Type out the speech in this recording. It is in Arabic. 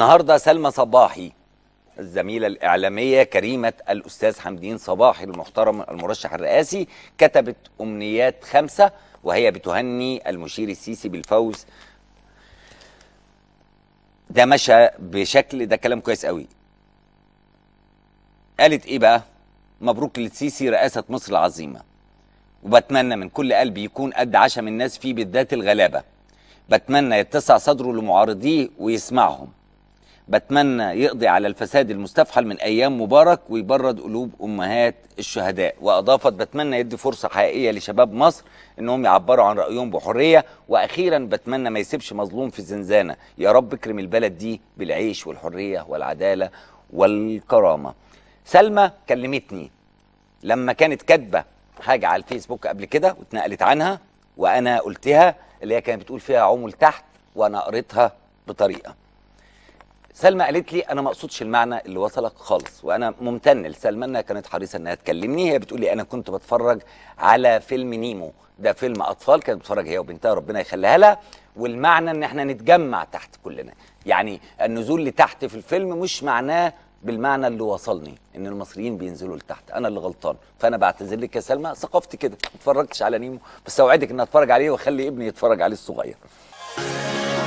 النهارده سلمى صباحي الزميلة الإعلامية كريمة الأستاذ حمدين صباحي المحترم المرشح الرئاسي كتبت أمنيات خمسة وهي بتهني المشير السيسي بالفوز ده مشى بشكل ده كلام كويس قوي قالت إيه بقى مبروك للسيسي رئاسة مصر العظيمة وبتمنى من كل قلبي يكون قد عشم الناس فيه بالذات الغلابة بتمنى يتسع صدره لمعارضيه ويسمعهم بتمنى يقضي على الفساد المستفحل من أيام مبارك ويبرد قلوب أمهات الشهداء وأضافت بتمنى يدي فرصة حقيقية لشباب مصر إنهم يعبروا عن رأيهم بحرية وأخيرا بتمنى ما يسيبش مظلوم في زنزانة يا رب اكرم البلد دي بالعيش والحرية والعدالة والكرامة سلمى كلمتني لما كانت كاتبة حاجة على الفيسبوك قبل كده واتنقلت عنها وأنا قلتها اللي هي كانت بتقول فيها عمل تحت وأنا قريتها بطريقة سلمى قالت لي انا ما اقصدش المعنى اللي وصلك خالص وانا ممتن لسلمى انها كانت حريصه انها تكلمني هي بتقول لي انا كنت بتفرج على فيلم نيمو ده فيلم اطفال كانت بتتفرج هي وبنتها ربنا يخليها لها والمعنى ان احنا نتجمع تحت كلنا يعني النزول لتحت في الفيلم مش معناه بالمعنى اللي وصلني ان المصريين بينزلوا لتحت انا اللي غلطان فانا بعتذر لك يا سلمى ثقافتي كده ما اتفرجتش على نيمو بس اوعدك ان اتفرج عليه واخلي ابني يتفرج عليه الصغير